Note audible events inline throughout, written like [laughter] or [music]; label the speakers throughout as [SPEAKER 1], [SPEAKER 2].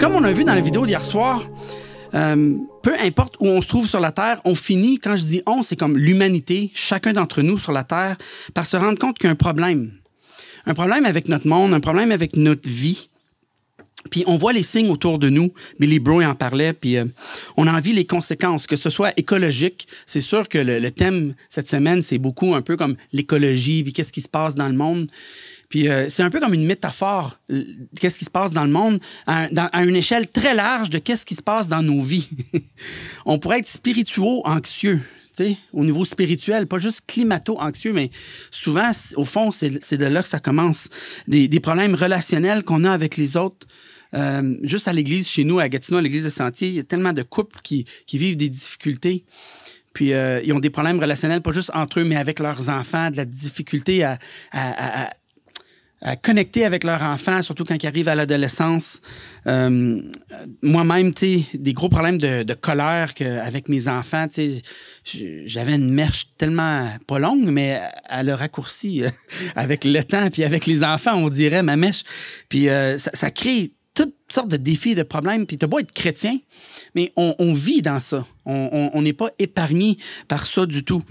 [SPEAKER 1] comme on a vu dans la vidéo d'hier soir, euh, peu importe où on se trouve sur la Terre, on finit, quand je dis on, c'est comme l'humanité, chacun d'entre nous sur la Terre, par se rendre compte qu'il y a un problème. Un problème avec notre monde, un problème avec notre vie. Puis on voit les signes autour de nous. Billy Brown en parlait, puis euh, on en vit les conséquences, que ce soit écologique. C'est sûr que le, le, thème cette semaine, c'est beaucoup un peu comme l'écologie, puis qu'est-ce qui se passe dans le monde. Puis euh, c'est un peu comme une métaphore, qu'est-ce qui se passe dans le monde, à, une échelle très large de qu'est-ce qui se passe dans nos vies. [laughs] On pourrait être spirituaux anxieux. sais, au niveau spirituel, pas juste climato-anxieux, mais souvent, au fond, c'est de là que ça commence. Des, problèmes relationnels qu'on a avec les autres. Euh, juste à l'église, chez nous, à Gatineau, à l'église de Sentier, il y a tellement de couples qui, vivent des difficultés. Puis euh, ils ont des problèmes relationnels, pas juste entre eux, mais avec leurs enfants, de la difficulté à, à, à, à connecter avec leurs enfants, surtout quand ils arrivent à l'adolescence. Euh, Moi-même, tu sais, des gros problèmes de, de colère que, avec mes enfants, tu sais, j'avais une mèche tellement pas longue, mais elle a raccourci euh, [laughs] avec le temps, puis avec les enfants, on dirait ma mèche. Puis euh, ça, ça, crée toutes sortes de défis, de problèmes. Puis t'as beau être chrétien, mais on, on vit dans ça. On n'est pas épargné par ça du tout.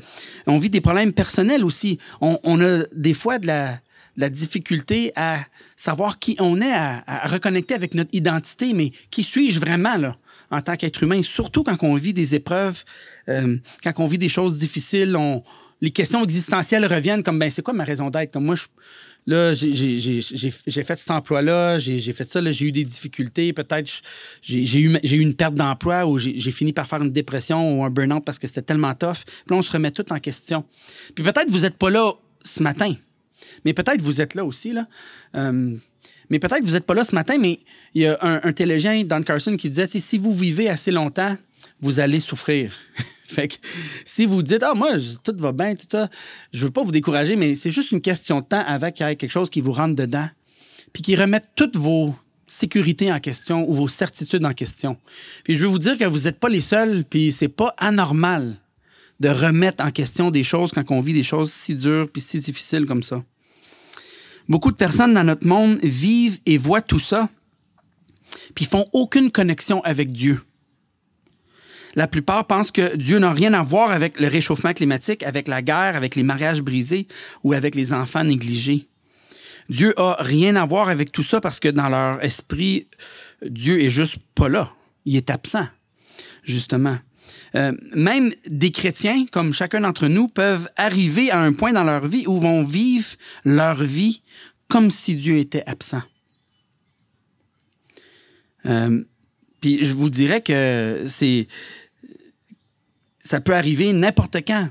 [SPEAKER 1] On vit des problèmes personnels aussi. On, on a des fois de la la difficulté à savoir qui on est, à, reconnecter avec notre identité, mais qui suis-je vraiment là, en tant qu'être humain, surtout quand on vit des épreuves, euh, quand on vit des choses difficiles, on, les questions existentielles reviennent comme, ben c'est quoi ma raison d'être? Comme moi, je, là, j'ai fait cet emploi-là, j'ai fait ça, j'ai eu des difficultés, peut-être j'ai eu, eu une perte d'emploi ou j'ai fini par faire une dépression ou un burn-out parce que c'était tellement tough. Puis on se remet tout en question. Puis peut-être vous n'êtes pas là ce matin. Mais peut-être vous êtes là aussi. Là. Euh, mais peut-être vous n'êtes pas là ce matin, mais il y a un, un télégien, Dan Carson, qui disait si vous vivez assez longtemps, vous allez souffrir. [laughs] fait que si vous dites Ah, moi, tout va bien, tout ça, je veux pas vous décourager, mais c'est juste une question de temps avant qu'il y ait quelque chose qui vous rentre dedans, puis qui remette toutes vos sécurités en question ou vos certitudes en question. Puis je veux vous dire que vous n'êtes pas les seuls, puis c'est pas anormal de remettre en question des choses quand on vit des choses si dures puis si difficiles comme ça. Beaucoup de personnes dans notre monde vivent et voient tout ça, puis font aucune connexion avec Dieu. La plupart pensent que Dieu n'a rien à voir avec le réchauffement climatique, avec la guerre, avec les mariages brisés ou avec les enfants négligés. Dieu a rien à voir avec tout ça parce que dans leur esprit, Dieu est juste pas là. Il est absent, justement. Euh, même des chrétiens, comme chacun d'entre nous, peuvent arriver à un point dans leur vie où vont vivre leur vie comme si Dieu était absent. Euh, puis je vous dirais que c'est ça peut arriver n'importe quand,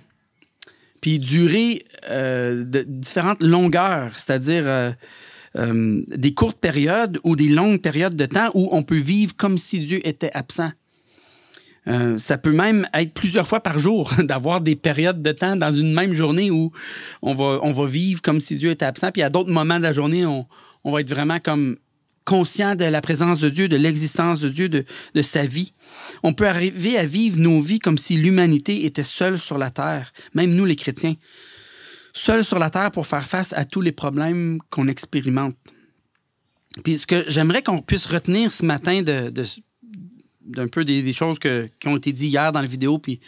[SPEAKER 1] puis durer euh, de différentes longueurs, c'est-à-dire des courtes périodes ou des longues périodes de temps où on peut vivre comme si Dieu était absent. Euh, ça peut même être plusieurs fois par jour [laughs] d'avoir des périodes de temps dans une même journée où on va, on va vivre comme si Dieu était absent. Puis à d'autres moments de la journée, on, on va être vraiment comme conscient de la présence de Dieu, de l'existence de Dieu, de, de, sa vie. On peut arriver à vivre nos vies comme si l'humanité était seule sur la terre, même nous les chrétiens, seuls sur la terre pour faire face à tous les problèmes qu'on expérimente. Puis ce que j'aimerais qu'on puisse retenir ce matin de, d'un peu des, choses qui ont été dites hier dans la vidéo, puis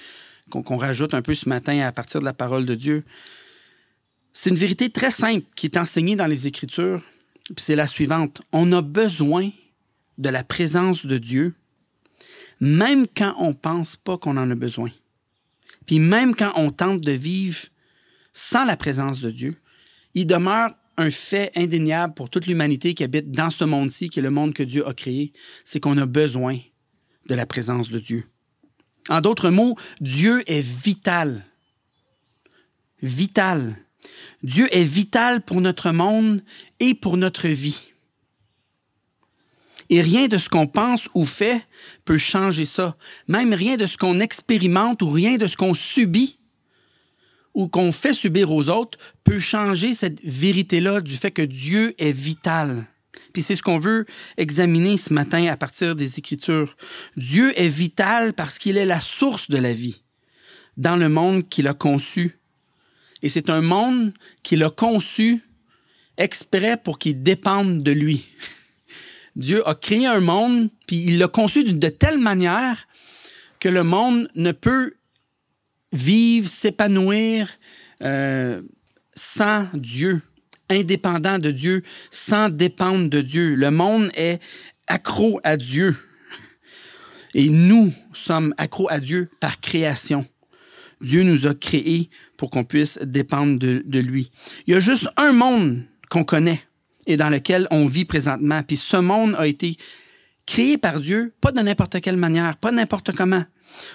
[SPEAKER 1] qu'on rajoute un peu ce matin à partir de la parole de Dieu. C'est une vérité très simple qui est enseignée dans les Écritures, puis c'est la suivante. On a besoin de la présence de Dieu, même quand on ne pense pas qu'on en a besoin. Puis même quand on tente de vivre sans la présence de Dieu, il demeure un fait indéniable pour toute l'humanité qui habite dans ce monde-ci, qui est le monde que Dieu a créé, c'est qu'on a besoin de la présence de Dieu. En d'autres mots, Dieu est vital. Vital. Dieu est vital pour notre monde et pour notre vie. Et rien de ce qu'on pense ou fait peut changer ça. Même rien de ce qu'on expérimente ou rien de ce qu'on subit ou qu'on fait subir aux autres peut changer cette vérité-là du fait que Dieu est vital. Puis c'est ce qu'on veut examiner ce matin à partir des Écritures. Dieu est vital parce qu'il est la source de la vie dans le monde qu'il a conçu. Et c'est un monde qu'il a conçu exprès pour qu'il dépende de lui. [laughs] Dieu a créé un monde, puis il l'a conçu de telle manière que le monde ne peut vivre, s'épanouir euh, sans Dieu indépendant de Dieu, sans dépendre de Dieu. Le monde est accro à Dieu. Et nous sommes accro à Dieu par création. Dieu nous a créés pour qu'on puisse dépendre de, lui. Il y a juste un monde qu'on connaît et dans lequel on vit présentement. Puis ce monde a été créé par Dieu, pas de n'importe quelle manière, pas n'importe comment,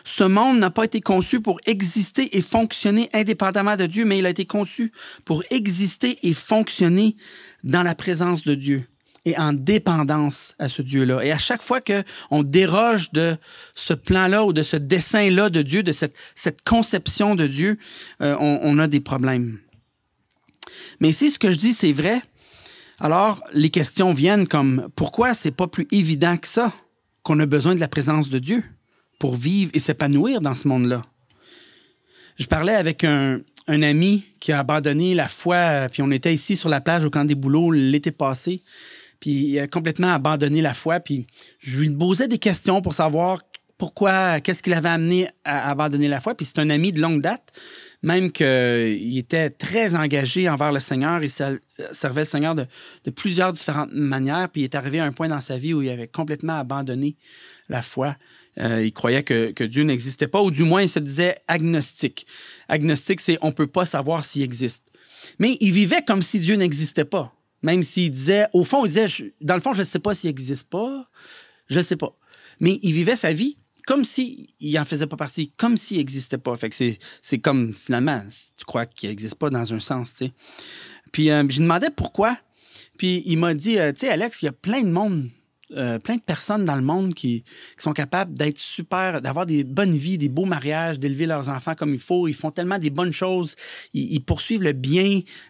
[SPEAKER 1] ce monde n'a pas été conçu pour exister et fonctionner indépendamment de Dieu, mais il a été conçu pour exister et fonctionner dans la présence de Dieu et en dépendance à ce Dieu-là. Et à chaque fois qu'on déroge de ce plan-là ou de ce dessin-là de Dieu, de cette, conception de Dieu, euh, on, on, a des problèmes. Mais si ce que je dis, c'est vrai, alors les questions viennent comme pourquoi c'est pas plus évident que ça qu'on a besoin de la présence de Dieu? pour vivre et s'épanouir dans ce monde-là. Je parlais avec un, ami qui a abandonné la foi, euh, puis on était ici sur la plage au Camp des Boulots l'été passé, puis il a complètement abandonné la foi, puis je lui posais des questions pour savoir pourquoi, qu'est-ce qui l'avait amené à abandonner la foi, puis c'est un ami de longue date, même qu'il était très engagé envers le Seigneur, il servait le Seigneur de, de, plusieurs différentes manières, puis il est arrivé à un point dans sa vie où il avait complètement abandonné la foi. Euh, il croyait que, Dieu n'existait pas, ou du moins il se disait agnostique. Agnostique, c'est on ne peut pas savoir s'il existe. Mais il vivait comme si Dieu n'existait pas, même s'il disait, au fond, il disait, dans le fond, je ne sais pas s'il n'existe pas, je ne sais pas. Mais il vivait sa vie comme s'il il n'en faisait pas partie, comme s'il n'existait pas. Fait que c'est comme, finalement, tu crois qu'il n'existe pas dans un sens, Puis euh, je demandais pourquoi. Puis il m'a dit, euh, tu sais, Alex, il y a plein de monde euh, plein de personnes dans le monde qui, sont capables d'être super, d'avoir des bonnes vies, des beaux mariages, d'élever leurs enfants comme il faut. Ils font tellement des bonnes choses. Ils, poursuivent le bien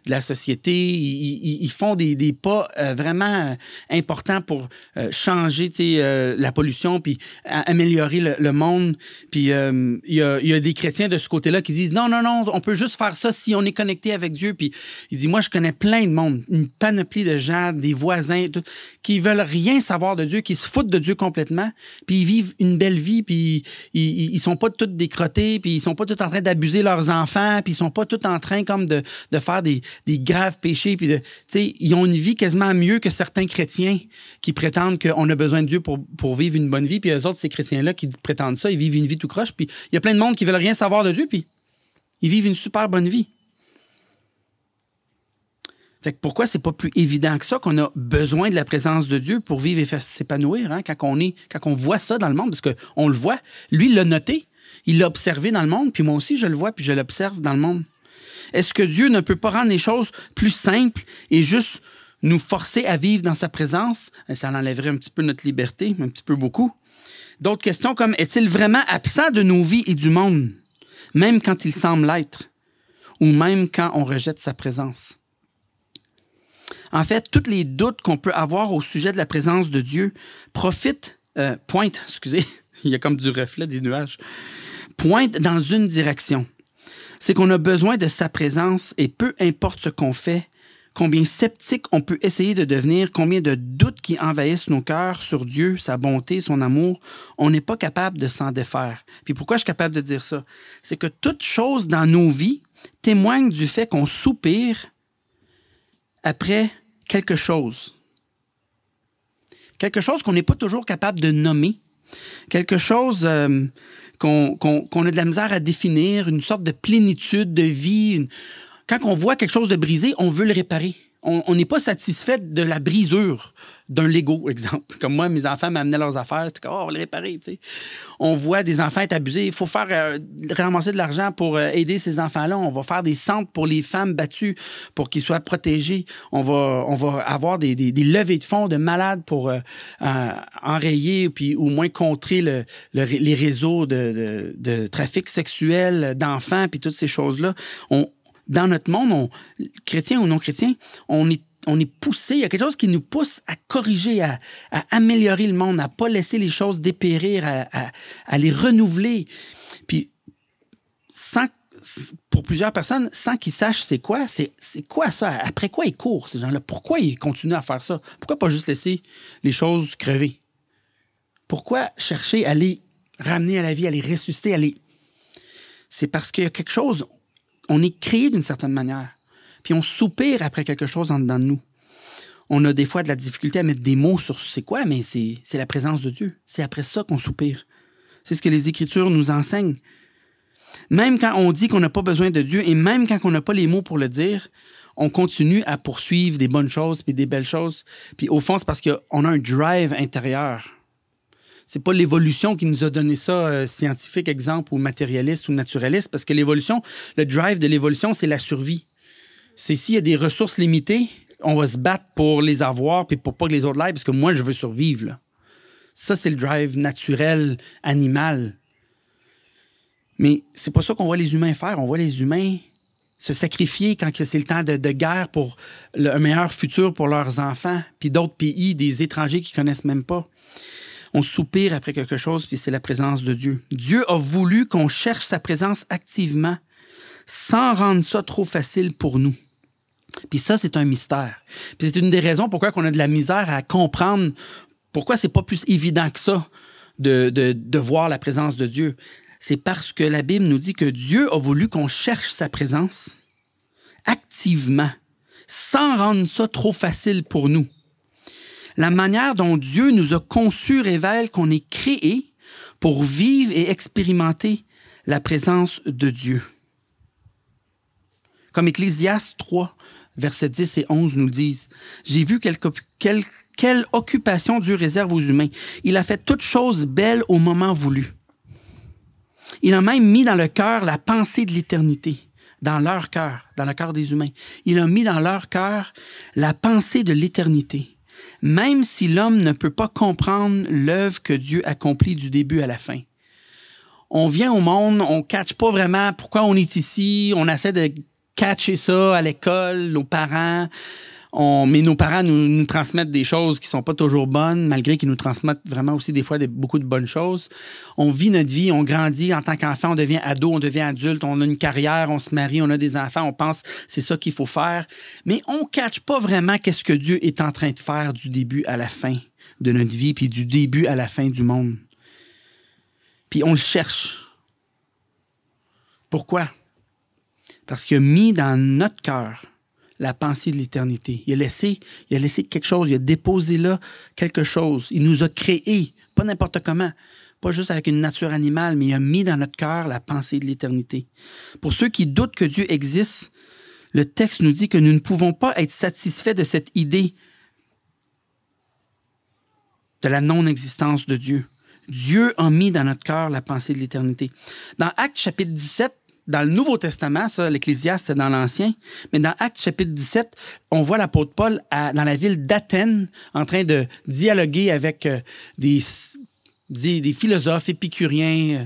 [SPEAKER 1] de la société. Ils, font des, des pas euh, vraiment euh, importants pour changer la pollution puis améliorer le, monde. Puis il y, a, y, a, des chrétiens de ce côté-là qui disent non, non, non, on peut juste faire ça si on est connecté avec Dieu. Puis il dit moi, je connais plein de monde, une panoplie de gens, des voisins, tout, qui veulent rien savoir de Dieu, qui se foutent de Dieu complètement, puis ils vivent une belle vie, puis ils, ils, sont pas tous décrotés puis ils sont pas tous en train d'abuser leurs enfants, puis ils sont pas tous en train comme de, faire des, des, graves péchés, puis de, ils ont une vie quasiment mieux que certains chrétiens qui prétendent qu'on a besoin de Dieu pour, pour vivre une bonne vie, puis les autres, ces chrétiens-là qui prétendent ça, ils vivent une vie tout croche, puis il y a plein de monde qui veulent rien savoir de Dieu, puis ils vivent une super bonne vie. Fait que pourquoi c'est pas plus évident que ça qu'on a besoin de la présence de Dieu pour vivre et faire s'épanouir hein, quand on est quand on voit ça dans le monde parce que on le voit lui l'a noté il l'a observé dans le monde puis moi aussi je le vois puis je l'observe dans le monde est-ce que Dieu ne peut pas rendre les choses plus simples et juste nous forcer à vivre dans sa présence ben, ça enlèverait un petit peu notre liberté un petit peu beaucoup d'autres questions comme est-il vraiment absent de nos vies et du monde même quand il semble l'être ou même quand on rejette sa présence en fait, tous les doutes qu'on peut avoir au sujet de la présence de Dieu profitent, euh, pointent, [laughs] excusez, il y a comme du reflet des nuages, pointent dans une direction. C'est qu'on a besoin de sa présence et peu importe ce qu'on fait, combien sceptique on peut essayer de devenir, combien de doutes qui envahissent nos cœurs sur Dieu, sa bonté, son amour, on n'est pas capable de s'en défaire. Puis pourquoi je suis capable de dire ça? C'est que toute chose dans nos vies témoigne du fait qu'on soupire après quelque chose. Quelque chose qu'on n'est pas toujours capable de nommer. Quelque chose euh, qu'on a de la misère à définir, une sorte de plénitude de vie. Quand on voit quelque chose de brisé, on veut le réparer on n'est pas satisfait de la brisure d'un Lego, [laughs] exemple. Comme moi, mes enfants m'amenaient leurs affaires, c'était comme, oh, on va les réparer, tu sais. On voit des enfants être abusés, il faut faire euh, ramasser de l'argent pour euh, aider ces enfants-là. On va faire des centres pour les femmes battues, pour qu'ils soient protégés. On va, on va avoir des, des, levées de fonds de malades pour euh, enrayer, puis au moins contrer les réseaux de, de trafic sexuel d'enfants, puis toutes ces choses-là dans notre monde, on, chrétien ou non chrétien, on est on est poussé, il y a quelque chose qui nous pousse à corriger, à, améliorer le monde, à pas laisser les choses dépérir, à, les renouveler. Puis, sans, pour plusieurs personnes, sans qu'ils sachent c'est quoi, c'est, quoi ça, après quoi ils courent, ces gens-là, pourquoi ils continuent à faire ça, pourquoi pas juste laisser les choses crever, pourquoi chercher à les ramener à la vie, à les ressusciter, à les... C'est parce qu'il y a quelque chose, on est créé d'une certaine manière. Puis on soupire après quelque chose en dedans de nous. On a des fois de la difficulté à mettre des mots sur c'est quoi, mais c'est la présence de Dieu. C'est après ça qu'on soupire. C'est ce que les Écritures nous enseignent. Même quand on dit qu'on n'a pas besoin de Dieu et même quand on n'a pas les mots pour le dire, on continue à poursuivre des bonnes choses puis des belles choses. Puis au fond, c'est parce qu'on a un drive intérieur c'est pas l'évolution qui nous a donné ça euh, scientifique exemple ou matérialiste ou naturaliste parce que l'évolution, le drive de l'évolution, c'est la survie. C'est s'il y a des ressources limitées, on va se battre pour les avoir puis pour pas que les autres l'aient parce que moi je veux survivre. Là. Ça c'est le drive naturel animal. Mais c'est pas ça qu'on voit les humains faire. On voit les humains se sacrifier quand c'est le temps de, guerre pour un meilleur futur pour leurs enfants, puis d'autres pays, des étrangers qui connaissent même pas on soupire après quelque chose, puis c'est la présence de Dieu. Dieu a voulu qu'on cherche sa présence activement, sans rendre ça trop facile pour nous. Puis ça, c'est un mystère. Puis c'est une des raisons pourquoi on a de la misère à comprendre pourquoi c'est pas plus évident que ça de, de, de voir la présence de Dieu. C'est parce que la Bible nous dit que Dieu a voulu qu'on cherche sa présence activement, sans rendre ça trop facile pour nous. La manière dont Dieu nous a conçus révèle qu'on est créé pour vivre et expérimenter la présence de Dieu. Comme Ecclésiaste 3, versets 10 et 11 nous disent, J'ai vu quelle, quelle, occupation Dieu réserve aux humains. Il a fait toutes choses belles au moment voulu. Il a même mis dans le cœur la pensée de l'éternité, dans leur cœur, dans le cœur des humains. Il a mis dans leur cœur la pensée de l'éternité même si l'homme ne peut pas comprendre l'œuvre que Dieu accomplit du début à la fin. On vient au monde, on ne catch pas vraiment pourquoi on est ici, on essaie de catcher ça à l'école, nos parents, on, mais nos parents nous, nous, transmettent des choses qui sont pas toujours bonnes, malgré qu'ils nous transmettent vraiment aussi des fois des, beaucoup de bonnes choses. On vit notre vie, on grandit en tant qu'enfant, on devient ado, on devient adulte, on a une carrière, on se marie, on a des enfants, on pense c'est ça qu'il faut faire, mais on catch pas vraiment qu'est-ce que Dieu est en train de faire du début à la fin de notre vie, puis du début à la fin du monde. Puis on le cherche. Pourquoi? Parce que mis dans notre cœur, la pensée de l'éternité. Il a laissé, il a laissé quelque chose, il a déposé là quelque chose. Il nous a créé, pas n'importe comment, pas juste avec une nature animale, mais il a mis dans notre cœur la pensée de l'éternité. Pour ceux qui doutent que Dieu existe, le texte nous dit que nous ne pouvons pas être satisfaits de cette idée de la non-existence de Dieu. Dieu a mis dans notre cœur la pensée de l'éternité. Dans Actes chapitre 17, dans le Nouveau Testament, ça, l'Ecclésiaste, dans l'Ancien, mais dans Actes chapitre 17, on voit l'apôtre Paul dans la ville d'Athènes en train de dialoguer avec euh, des, des, philosophes épicuriens, euh,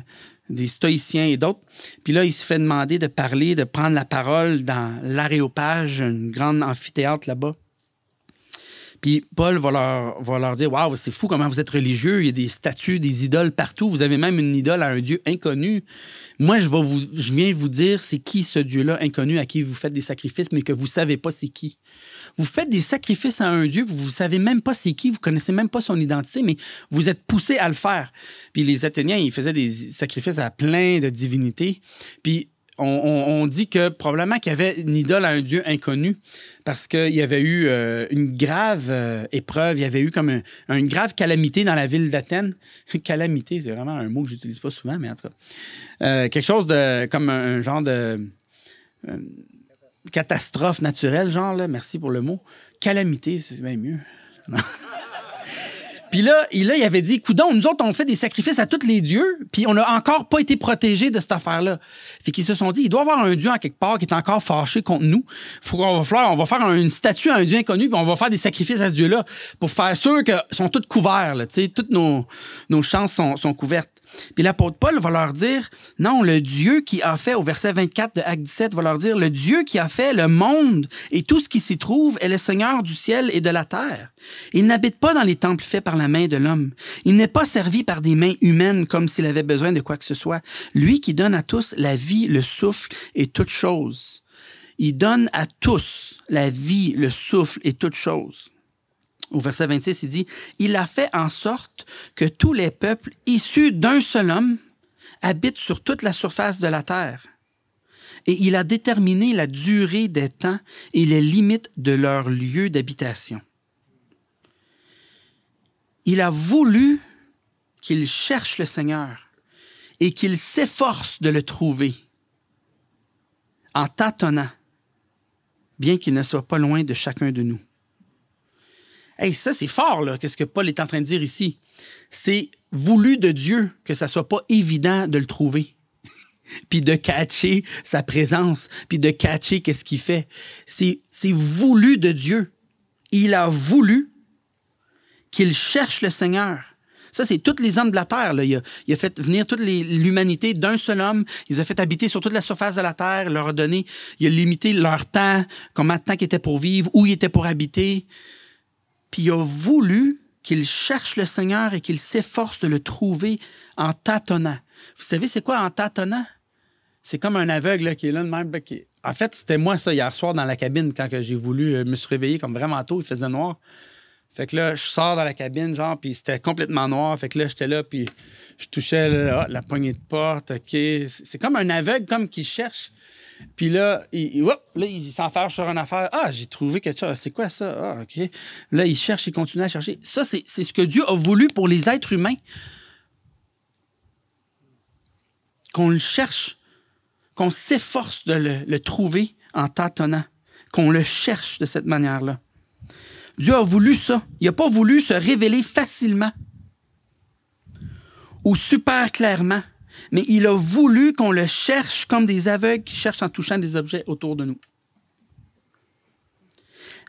[SPEAKER 1] des stoïciens et d'autres. Puis là, il se fait demander de parler, de prendre la parole dans l'aréopage, une grande amphithéâtre là-bas. Puis Paul va leur, va leur dire Waouh, c'est fou comment vous êtes religieux. Il y a des statues, des idoles partout. Vous avez même une idole à un Dieu inconnu. Moi, je, vais vous, je viens vous dire c'est qui ce Dieu-là inconnu à qui vous faites des sacrifices, mais que vous savez pas c'est qui. Vous faites des sacrifices à un Dieu, vous ne savez même pas c'est qui, vous connaissez même pas son identité, mais vous êtes poussé à le faire. Puis les Athéniens, ils faisaient des sacrifices à plein de divinités. Puis on, dit que probablement qu'il y avait une idole à un dieu inconnu parce qu'il y avait eu euh, une grave euh, épreuve, il y avait eu comme une grave calamité dans la ville d'Athènes. [laughs] calamité, c'est vraiment un mot que j'utilise pas souvent, mais en tout cas, euh, quelque chose de comme un, genre de catastrophe naturelle, genre là. Merci pour le mot. Calamité, c'est bien mieux. [laughs] Puis là, il, là, avait dit, coudon, nous autres, on fait des sacrifices à tous les dieux, puis on n'a encore pas été protégés de cette affaire-là. Fait qu'ils se sont dit, il doit y avoir un dieu en quelque part qui est encore fâché contre nous. Faut qu'on va faire, on va faire une statue à un dieu inconnu, puis on va faire des sacrifices à ce dieu-là pour faire sûr que sont toutes couverts, là, tu sais, toutes nos, nos chances sont, sont couvertes. Puis l'apôtre Paul va leur dire, non, le Dieu qui a fait, au verset 24 de Acte 17, va leur dire, le Dieu qui a fait le monde et tout ce qui s'y trouve est le Seigneur du ciel et de la terre. Il n'habite pas dans les temples faits par la main de l'homme. Il n'est pas servi par des mains humaines comme s'il avait besoin de quoi que ce soit. Lui qui donne à tous la vie, le souffle et toute chose. Il donne à tous la vie, le souffle et toute chose au verset 26, il dit, Il a fait en sorte que tous les peuples issus d'un seul homme habitent sur toute la surface de la terre. Et il a déterminé la durée des temps et les limites de leur lieu d'habitation. Il a voulu qu'ils cherchent le Seigneur et qu'ils s'efforcent de le trouver en tâtonnant, bien qu'il ne soit pas loin de chacun de nous. Hey, ça, c'est fort, là, qu'est-ce que Paul est en train de dire ici. C'est voulu de Dieu que ça soit pas évident de le trouver. [laughs] puis de catcher sa présence, puis de catcher qu'est-ce qu'il fait. C'est, voulu de Dieu. Il a voulu qu'il cherche le Seigneur. Ça, c'est tous les hommes de la terre. Là. Il, a, fait venir toute l'humanité d'un seul homme. Il les a fait habiter sur toute la surface de la terre, leur a donné, il a limité leur temps, combien de temps qu'ils étaient pour vivre, où ils étaient pour habiter puis il a voulu qu'il cherche le Seigneur et qu'il s'efforce de le trouver en tâtonnant. Vous savez, c'est quoi en tâtonnant? C'est comme un aveugle qui est là même. En fait, c'était moi, ça, hier soir, dans la cabine, quand j'ai voulu euh, me réveiller, comme vraiment tôt, il faisait noir. Fait que là, je sors dans la cabine, genre, puis c'était complètement noir. Fait que là, j'étais là, puis je touchais ah, la poignée de porte, OK. C'est comme un aveugle, comme qui cherche. Puis là, il, il, là, s'enferme sur une affaire. Ah, j'ai trouvé quelque chose. C'est quoi ça? Ah, OK. Là, il cherche, il continue à chercher. Ça, c'est ce que Dieu a voulu pour les êtres humains. Qu'on le cherche, qu'on s'efforce de le, le, trouver en tâtonnant, qu'on le cherche de cette manière-là. Dieu a voulu ça. Il n'a pas voulu se révéler facilement ou super clairement mais il a voulu qu'on le cherche comme des aveugles qui cherchent en touchant des objets autour de nous.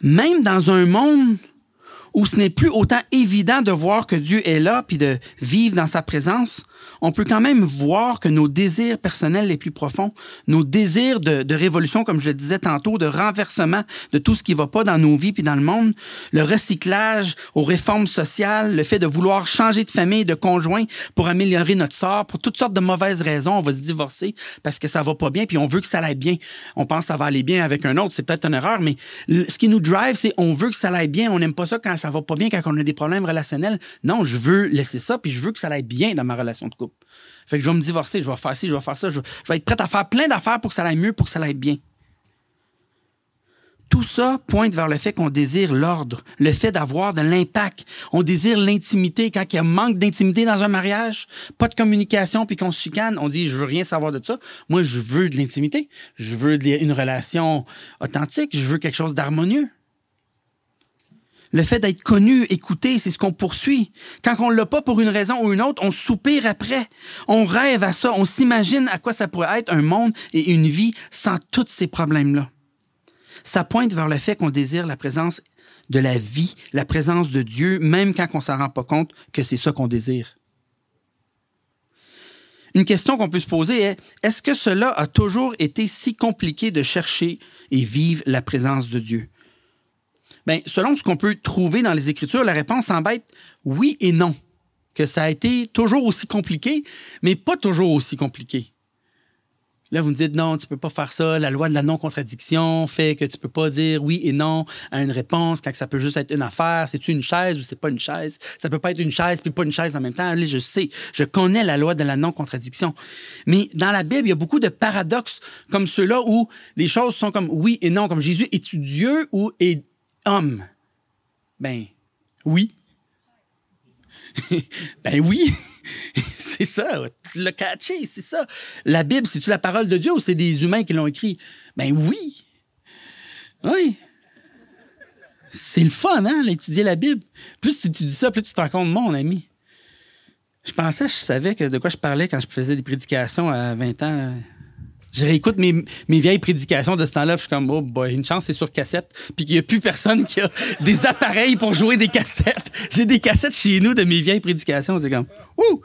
[SPEAKER 1] Même dans un monde où ce n'est plus autant évident de voir que Dieu est là et de vivre dans sa présence, on peut quand même voir que nos désirs personnels les plus profonds, nos désirs de, révolution, comme je le disais tantôt, de renversement de tout ce qui va pas dans nos vies puis dans le monde, le recyclage aux réformes sociales, le fait de vouloir changer de famille, de conjoint pour améliorer notre sort, pour toutes sortes de mauvaises raisons, on va se divorcer parce que ça va pas bien puis on veut que ça aille bien. On pense que ça va aller bien avec un autre, c'est peut-être une erreur, mais ce qui nous drive, c'est on veut que ça aille bien, on n'aime pas ça quand ça va pas bien, quand on a des problèmes relationnels. Non, je veux laisser ça puis je veux que ça aille bien dans ma relation fait que je vais me divorcer, je vais faire ci, je vais faire ça. Je, vais être prête à faire plein d'affaires pour que ça aille mieux, pour que ça aille bien. Tout ça pointe vers le fait qu'on désire l'ordre, le fait d'avoir de l'impact. On désire l'intimité. Quand il y a manque d'intimité dans un mariage, pas de communication, puis qu'on se chicane, on dit je veux rien savoir de ça. Moi, je veux de l'intimité. Je veux une relation authentique. Je veux quelque chose d'harmonieux. Le fait d'être connu, écouté, c'est ce qu'on poursuit. Quand on l'a pas pour une raison ou une autre, on soupire après. On rêve à ça. On s'imagine à quoi ça pourrait être un monde et une vie sans tous ces problèmes-là. Ça pointe vers le fait qu'on désire la présence de la vie, la présence de Dieu, même quand on s'en rend pas compte que c'est ça qu'on désire. Une question qu'on peut se poser est est-ce que cela a toujours été si compliqué de chercher et vivre la présence de Dieu Bien, selon ce qu'on peut trouver dans les Écritures, la réponse semble être oui et non. Que ça a été toujours aussi compliqué, mais pas toujours aussi compliqué. Là, vous me dites non, tu peux pas faire ça. La loi de la non-contradiction fait que tu peux pas dire oui et non à une réponse quand ça peut juste être une affaire. C'est-tu une chaise ou c'est pas une chaise? Ça peut pas être une chaise puis pas une chaise en même temps. là je sais, je connais la loi de la non-contradiction. Mais dans la Bible, il y a beaucoup de paradoxes comme ceux-là où les choses sont comme oui et non, comme Jésus est-tu Dieu ou est homme. Ben oui. [laughs] ben oui. [laughs] c'est ça, tu l'as catché, c'est ça. La Bible, c'est-tu la parole de Dieu ou c'est des humains qui l'ont écrit? Ben oui. Oui. C'est le fun, hein, d'étudier la Bible. Plus tu, étudies dis ça, plus tu te rends compte, mon ami. Je pensais, je savais de quoi je parlais quand je faisais des prédications à 20 ans. Je réécoute mes, mes vieilles prédications de ce temps-là, je suis comme, oh boy, une chance, c'est sur cassette, puis qu'il n'y a plus personne qui a [laughs] des appareils pour jouer des cassettes. J'ai des cassettes chez nous de mes vieilles prédications. C'est comme, ouh!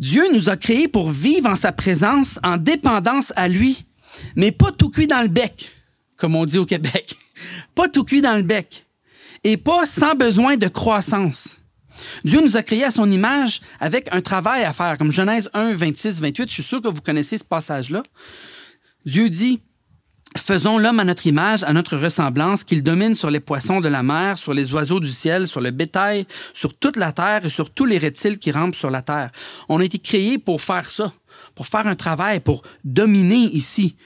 [SPEAKER 1] Dieu nous a créés pour vivre en sa présence, en dépendance à lui, mais pas tout cuit dans le bec, comme on dit au Québec. [laughs] Pas tout cuit dans le bec. Et pas sans besoin de croissance. Dieu nous a créés à son image avec un travail à faire, comme Genèse 1, 26, 28. Je suis sûr que vous connaissez ce passage-là. Dieu dit, Faisons l'homme à notre image, à notre ressemblance, qu'il domine sur les poissons de la mer, sur les oiseaux du ciel, sur le bétail, sur toute la terre et sur tous les reptiles qui rampent sur la terre. On a été créés pour faire ça, pour faire un travail, pour dominer ici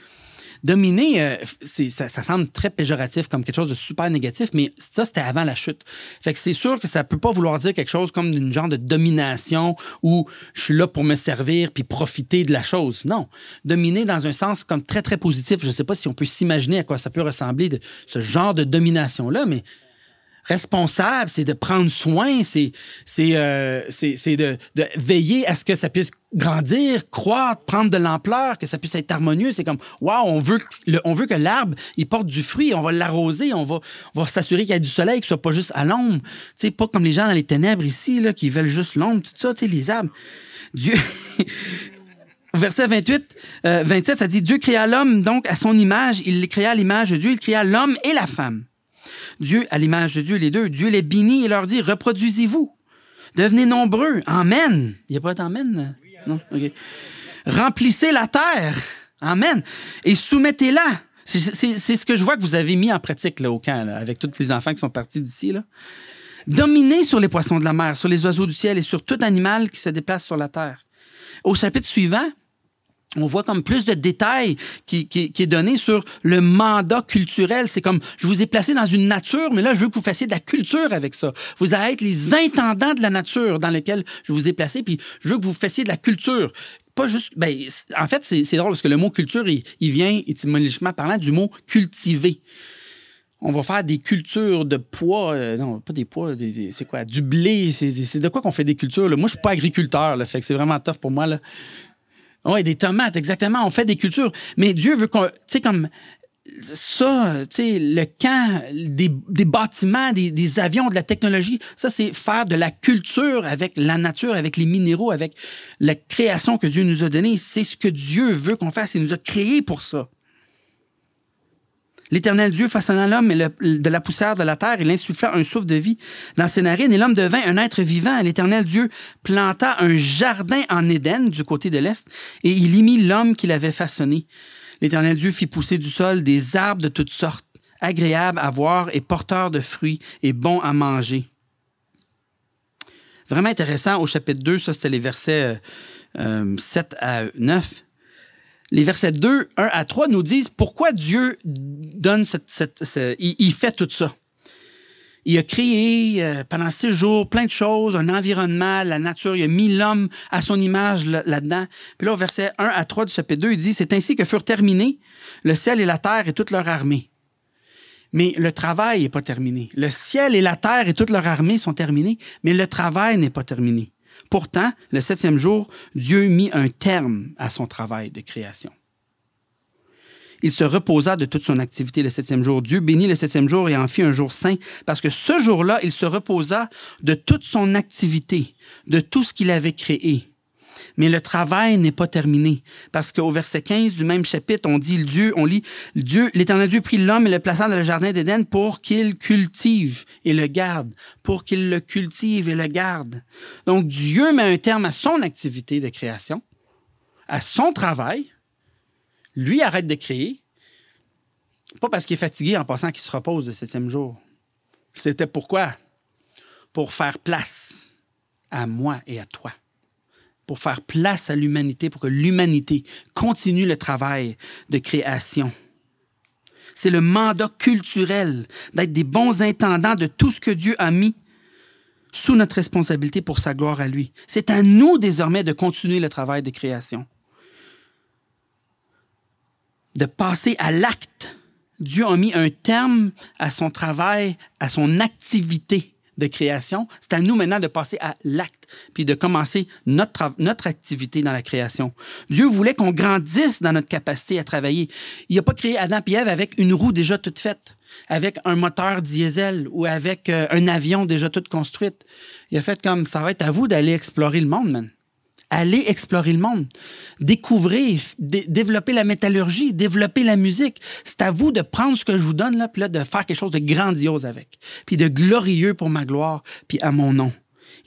[SPEAKER 1] dominer, euh, ça, semble très péjoratif comme quelque chose de super négatif, mais ça, c'était avant la chute. Fait que c'est sûr que ça peut pas vouloir dire quelque chose comme une genre de domination où je suis là pour me servir puis profiter de la chose. Non. Dominer dans un sens comme très, très positif. Je sais pas si on peut s'imaginer à quoi ça peut ressembler, de, ce genre de domination-là, mais responsable, c'est de prendre soin, c'est euh, de, de veiller à ce que ça puisse grandir, croître, prendre de l'ampleur, que ça puisse être harmonieux. C'est comme, waouh, on veut, on veut que l'arbre, il porte du fruit, on va l'arroser, on va, on va s'assurer qu'il y a du soleil, qu'il soit pas juste à l'ombre. Tu sais, pas comme les gens dans les ténèbres ici, là, qui veulent juste l'ombre, tout ça, tu les arbres. Dieu. [laughs] Verset 28, 27, euh, ça dit Dieu créa l'homme donc à son image, il créa l'image de Dieu, il créa l'homme et la femme. Dieu, à l'image de Dieu, les deux, Dieu les bénit et leur dit, reproduisez-vous, devenez nombreux, amen. Il n'y a pas d'amen? Non? OK. Remplissez la terre, amen, et soumettez-la. C'est ce que je vois que vous avez mis en pratique là, au camp, avec tous les enfants qui sont partis d'ici. là. Dominez sur les poissons de la mer, sur les oiseaux du ciel et sur tout animal qui se déplace sur la terre. Au chapitre suivant, on voit comme plus de détails qui, qui, qui, est donné sur le mandat culturel. C'est comme, je vous ai placé dans une nature, mais là, je veux que vous fassiez de la culture avec ça. Vous allez être les intendants de la nature dans lequel je vous ai placé, puis je veux que vous fassiez de la culture. Pas juste. Ben, en fait, c'est drôle parce que le mot culture, il, vient étymologiquement parlant du mot cultiver on va faire des cultures de pois. Euh, non, pas des pois, c'est quoi? Du blé. C'est de quoi qu'on fait des cultures? Moi, je suis pas agriculteur, là, fait que c'est vraiment tough pour moi. Là. Oui, des tomates, exactement. On fait des cultures. Mais Dieu veut qu'on. Tu sais, comme ça, tu sais, le camp des, bâtiments, des, des, avions, de la technologie, ça, c'est faire de la culture avec la nature, avec les minéraux, avec la création que Dieu nous a donnée. C'est ce que Dieu veut qu'on fasse. Il nous a créé pour ça. L'Éternel Dieu façonna l'homme de la poussière de la terre et l'insuffla un souffle de vie dans ses narines, et l'homme devint un être vivant. L'Éternel Dieu planta un jardin en Éden du côté de l'Est, et il y mit l'homme qu'il avait façonné. L'Éternel Dieu fit pousser du sol des arbres de toutes sortes, agréables à voir et porteurs de fruits et bons à manger. Vraiment intéressant au chapitre 2, ça c'était les versets 7 euh, euh, à 9 les versets 2, 1 à 3 nous disent pourquoi Dieu donne cette, il, fait tout ça. Il a créé euh, pendant six jours plein de choses, un environnement, la nature. Il a mis l'homme à son image là-dedans. Puis là, au verset 1 à 3 du chapitre 2, il dit, c'est ainsi que furent terminés le ciel et la terre et toute leur armée. Mais le travail n'est pas terminé. Le ciel et la terre et toute leur armée sont terminés, mais le travail n'est pas terminé. Pourtant, le septième jour, Dieu mit un terme à son travail de création. Il se reposa de toute son activité le septième jour. Dieu bénit le septième jour et en fit un jour saint, parce que ce jour-là, il se reposa de toute son activité, de tout ce qu'il avait créé. Mais le travail n'est pas terminé. Parce qu'au verset 15 du même chapitre, on dit Dieu, on lit Dieu, l'Éternel Dieu prit l'homme et le plaça dans le jardin d'Éden pour qu'il cultive et le garde, pour qu'il le cultive et le garde. Donc Dieu met un terme à son activité de création, à son travail. Lui arrête de créer, pas parce qu'il est fatigué en passant qu'il se repose le septième jour. C'était pourquoi? Pour faire place à moi et à toi pour faire place à l'humanité, pour que l'humanité continue le travail de création. C'est le mandat culturel d'être des bons intendants de tout ce que Dieu a mis sous notre responsabilité pour sa gloire à lui. C'est à nous désormais de continuer le travail de création, de passer à l'acte. Dieu a mis un terme à son travail, à son activité de création, c'est à nous maintenant de passer à l'acte, puis de commencer notre, notre activité dans la création. Dieu voulait qu'on grandisse dans notre capacité à travailler. Il n'a pas créé Adam et avec une roue déjà toute faite, avec un moteur diesel ou avec euh, un avion déjà toute construite. Il a fait comme ça va être à vous d'aller explorer le monde, man aller explorer le monde, découvrir, développer la métallurgie, développer la musique. C'est à vous de prendre ce que je vous donne là, puis là, de faire quelque chose de grandiose avec, puis de glorieux pour ma gloire, puis à mon nom.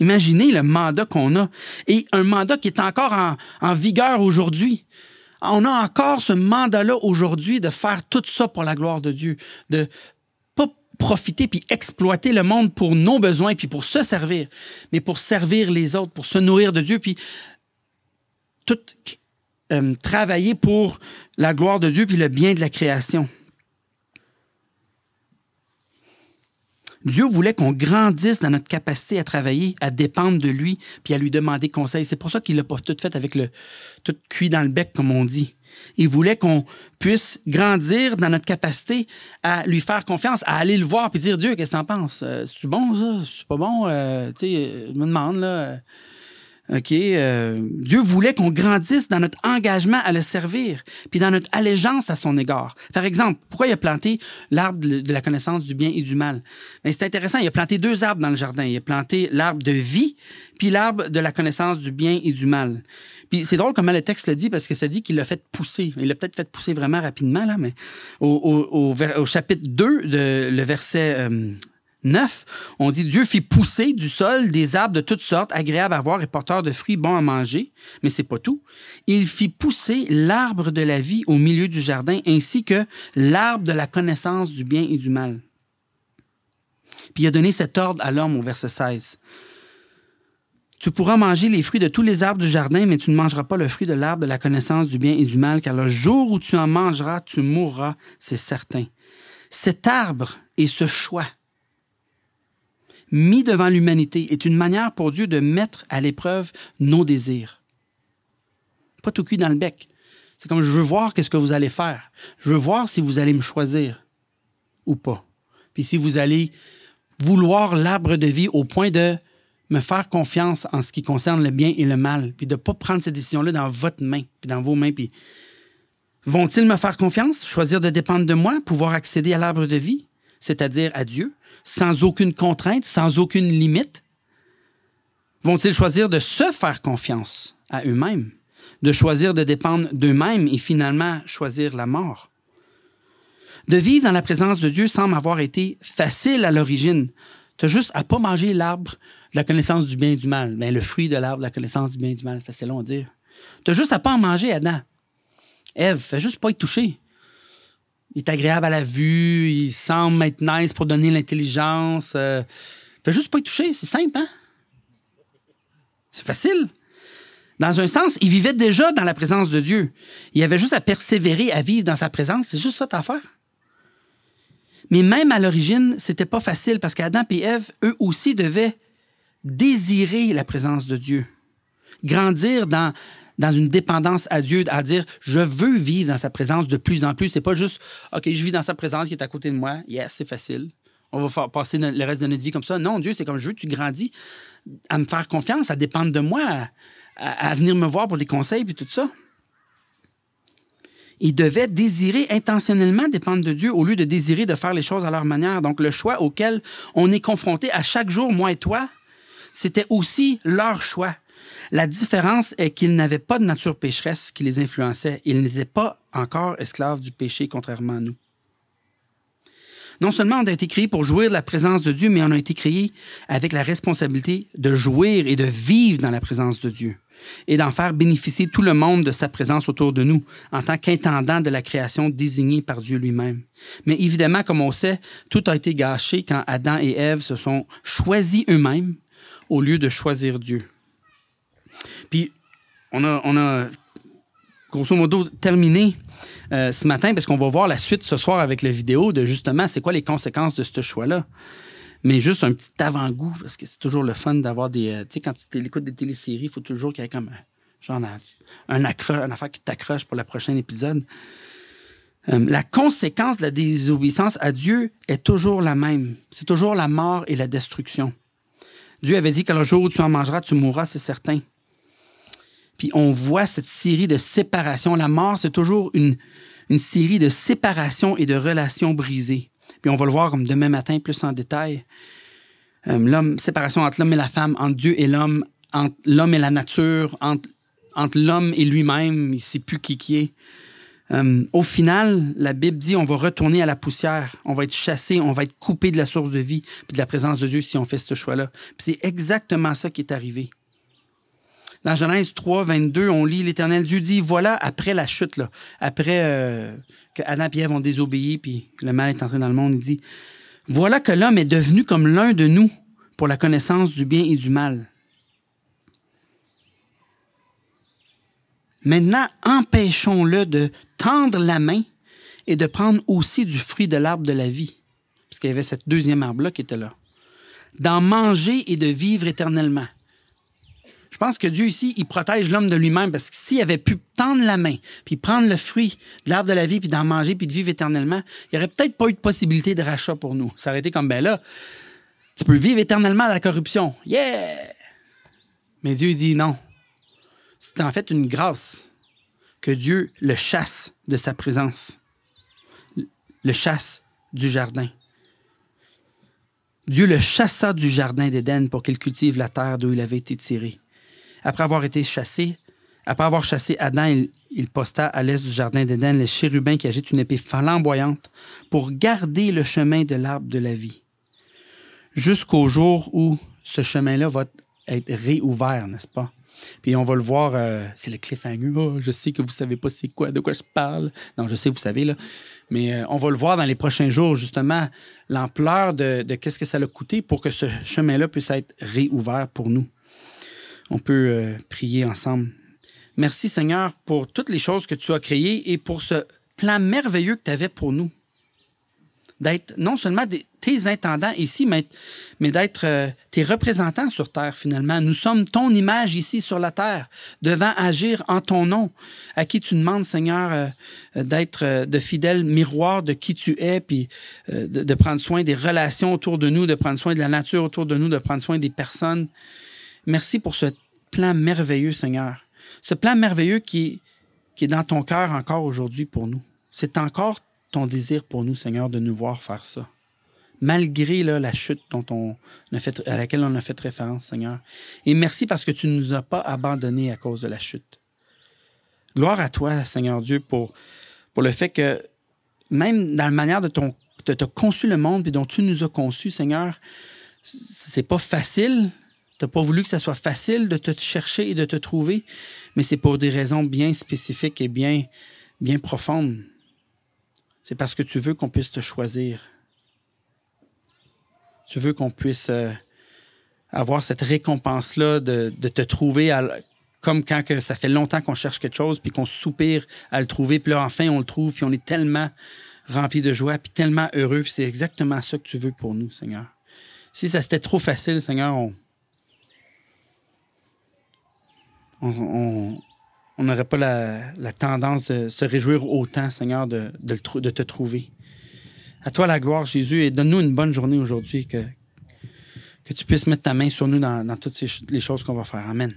[SPEAKER 1] Imaginez le mandat qu'on a, et un mandat qui est encore en, en vigueur aujourd'hui. On a encore ce mandat-là aujourd'hui de faire tout ça pour la gloire de Dieu, de, profiter puis exploiter le monde pour nos besoins puis pour se servir, mais pour servir les autres, pour se nourrir de Dieu puis tout euh, travailler pour la gloire de Dieu puis le bien de la création. Dieu voulait qu'on grandisse dans notre capacité à travailler, à dépendre de lui, puis à lui demander conseil. C'est pour ça qu'il l'a pas tout fait avec le tout cuit dans le bec, comme on dit. Il voulait qu'on puisse grandir dans notre capacité à lui faire confiance, à aller le voir puis dire Dieu, qu'est-ce que t'en penses euh, C'est bon ça C'est pas bon euh, Tu sais, euh, me demande là. OK? Euh, Dieu voulait qu'on grandisse dans notre engagement à le servir, puis dans notre allégeance à son égard. Par exemple, pourquoi il a planté l'arbre de la connaissance du bien et du mal? Mais ben, c'est intéressant, il a planté deux arbres dans le jardin. Il a planté l'arbre de vie, puis l'arbre de la connaissance du bien et du mal. Puis c'est drôle comment le texte le dit, parce que ça dit qu'il l'a fait pousser. Il l'a peut-être fait pousser vraiment rapidement, là, mais au, chapitre 2, de, le verset... Euh, 9, on dit Dieu fit pousser du sol des arbres de toutes sortes, agréables à voir et porteurs de fruits bons à manger. Mais c'est pas tout. Il fit pousser l'arbre de la vie au milieu du jardin, ainsi que l'arbre de la connaissance du bien et du mal. Puis il a donné cet ordre à l'homme au verset 16. Tu pourras manger les fruits de tous les arbres du jardin, mais tu ne mangeras pas le fruit de l'arbre de la connaissance du bien et du mal, car le jour où tu en mangeras, tu mourras, c'est certain. Cet arbre et ce choix mis devant l'humanité est une manière pour Dieu de mettre à l'épreuve nos désirs. Pas tout cuit dans le bec. C'est comme je veux voir qu'est-ce que vous allez faire. Je veux voir si vous allez me choisir ou pas. Puis si vous allez vouloir l'arbre de vie au point de me faire confiance en ce qui concerne le bien et le mal, puis de pas prendre ces décision-là dans votre main, puis dans vos mains, puis vont-ils me faire confiance, choisir de dépendre de moi, pouvoir accéder à l'arbre de vie, c'est-à-dire à Dieu? sans aucune contrainte, sans aucune limite? Vont-ils choisir de se faire confiance à eux-mêmes, de choisir de dépendre d'eux-mêmes et finalement choisir la mort? De vivre dans la présence de Dieu semble avoir été facile à l'origine. Tu as juste à pas manger l'arbre de la connaissance du bien et du mal. mais ben, le fruit de l'arbre de la connaissance du bien et du mal, c'est long à dire. Tu as juste à pas en manger, Adam. Ève, fais juste pas y toucher. Il est agréable à la vue, il semble être nice pour donner l'intelligence. ne euh. fait juste pas y toucher, c'est simple, hein? C'est facile. Dans un sens, il vivait déjà dans la présence de Dieu. Il avait juste à persévérer, à vivre dans sa présence. C'est juste ça ta affaire. Mais même à l'origine, c'était pas facile parce qu'Adam et Ève, eux aussi, devaient désirer la présence de Dieu, grandir dans dans une dépendance à Dieu, à dire je veux vivre dans sa présence de plus en plus. C'est pas juste OK, je vis dans sa présence, il est à côté de moi. Yes, c'est facile. On va passer le reste de notre vie comme ça. Non, Dieu, c'est comme je veux, tu grandis à me faire confiance, à dépendre de moi, à, à venir me voir pour des conseils puis tout ça. Ils devaient désirer intentionnellement dépendre de Dieu au lieu de désirer de faire les choses à leur manière. Donc le choix auquel on est confronté à chaque jour, moi et toi, c'était aussi leur choix. La différence est qu'ils n'avaient pas de nature pécheresse qui les influençait. Ils n'étaient pas encore esclaves du péché, contrairement à nous. Non seulement on a été créés pour jouir de la présence de Dieu, mais on a été créés avec la responsabilité de jouir et de vivre dans la présence de Dieu et d'en faire bénéficier tout le monde de sa présence autour de nous en tant qu'intendant de la création désignée par Dieu lui-même. Mais évidemment, comme on sait, tout a été gâché quand Adam et Ève se sont choisis eux-mêmes au lieu de choisir Dieu. Puis on a, on a grosso modo terminé euh, ce matin parce qu'on va voir la suite ce soir avec la vidéo de justement c'est quoi les conséquences de ce choix-là. Mais juste un petit avant-goût parce que c'est toujours le fun d'avoir des. Euh, tu sais, quand tu écoutes des téléséries, il faut toujours qu'il y ait comme un, accroche, un, une affaire qui t'accroche pour le prochain épisode. Euh, la conséquence de la désobéissance à Dieu est toujours la même. C'est toujours la mort et la destruction. Dieu avait dit que le jour où tu en mangeras, tu mourras, c'est certain. Puis on voit cette série de séparations. La mort, c'est toujours une, une série de séparations et de relations brisées. Puis on va le voir comme demain matin plus en détail. Euh, l'homme, séparation entre l'homme et la femme, entre Dieu et l'homme, entre l'homme et la nature, entre, l'homme et lui-même, il ne sait plus qui qui est. Euh, au final, la Bible dit on va retourner à la poussière, on va être chassé, on va être coupé de la source de vie, puis de la présence de Dieu si on fait ce choix-là. Puis c'est exactement ça qui est arrivé. Dans Genèse 3, 22, on lit l'Éternel Dieu dit Voilà, après la chute, là, après euh, que Adam et Ève ont désobéi, puis le mal est entré dans le monde, il dit Voilà que l'homme est devenu comme l'un de nous pour la connaissance du bien et du mal. Maintenant, empêchons-le de tendre la main et de prendre aussi du fruit de l'arbre de la vie, puisqu'il y avait cette deuxième arbre-là qui était là, d'en manger et de vivre éternellement. Je pense que Dieu ici, il protège l'homme de lui-même parce que s'il avait pu tendre la main, puis prendre le fruit de l'arbre de la vie, puis d'en manger, puis de vivre éternellement, il n'y aurait peut-être pas eu de possibilité de rachat pour nous. Ça aurait été comme, ben là, tu peux vivre éternellement à la corruption. Yeah! Mais Dieu dit non. C'est en fait une grâce que Dieu le chasse de sa présence, le chasse du jardin. Dieu le chassa du jardin d'Éden pour qu'il cultive la terre d'où il avait été tiré. Après avoir été chassé, après avoir chassé Adam, il, posta à l'est du jardin d'Éden les chérubins qui agitent une épée flamboyante pour garder le chemin de l'arbre de la vie, jusqu'au jour où ce chemin-là va être réouvert, n'est-ce pas? Puis on va le voir, euh, c'est le cliffhanger. Oh, je sais que vous savez pas c'est quoi, de quoi je parle. Non, je sais, vous savez, là. Mais euh, on va le voir dans les prochains jours, justement, l'ampleur de, de qu'est-ce que ça a coûté pour que ce chemin-là puisse être réouvert pour nous. On peut euh, prier ensemble. Merci Seigneur pour toutes les choses que tu as créées et pour ce plan merveilleux que tu avais pour nous. D'être non seulement tes intendants ici, mais, mais d'être euh, tes représentants sur Terre finalement. Nous sommes ton image ici sur la Terre, devant agir en ton nom, à qui tu demandes Seigneur euh, d'être de fidèles miroirs de qui tu es, puis de prendre soin des relations autour de nous, de prendre soin de la nature autour de nous, de prendre soin des personnes. Merci pour ce plan merveilleux, Seigneur. Ce plan merveilleux qui, qui est dans ton cœur encore aujourd'hui pour nous. C'est encore ton désir pour nous, Seigneur, de nous voir faire ça. Malgré la chute dont on fait, à laquelle on a fait référence, Seigneur. Et merci parce que tu ne nous as pas abandonnés à cause de la chute. Gloire à toi, Seigneur Dieu, pour, pour le fait que même dans la manière de ton as conçu le monde et dont tu nous as conçus, Seigneur, c'est pas facile, T'as pas voulu que ça soit facile de te chercher et de te trouver, mais c'est pour des raisons bien spécifiques et bien, bien profondes. C'est parce que tu veux qu'on puisse te choisir. Tu veux qu'on puisse euh, avoir cette récompense-là de, de, te trouver à, comme quand que ça fait longtemps qu'on cherche quelque chose, puis qu'on soupire à le trouver, puis là, enfin, on le trouve, puis on est tellement rempli de joie, puis tellement heureux, puis c'est exactement ça que tu veux pour nous, Seigneur. Si ça c'était trop facile, Seigneur, on, on n'aurait pas la, tendance de se réjouir autant, Seigneur, de, te trouver. À toi la gloire, Jésus, et donne-nous une bonne journée aujourd'hui, que, tu puisses mettre ta main sur nous dans, toutes les choses qu'on va faire. Amen.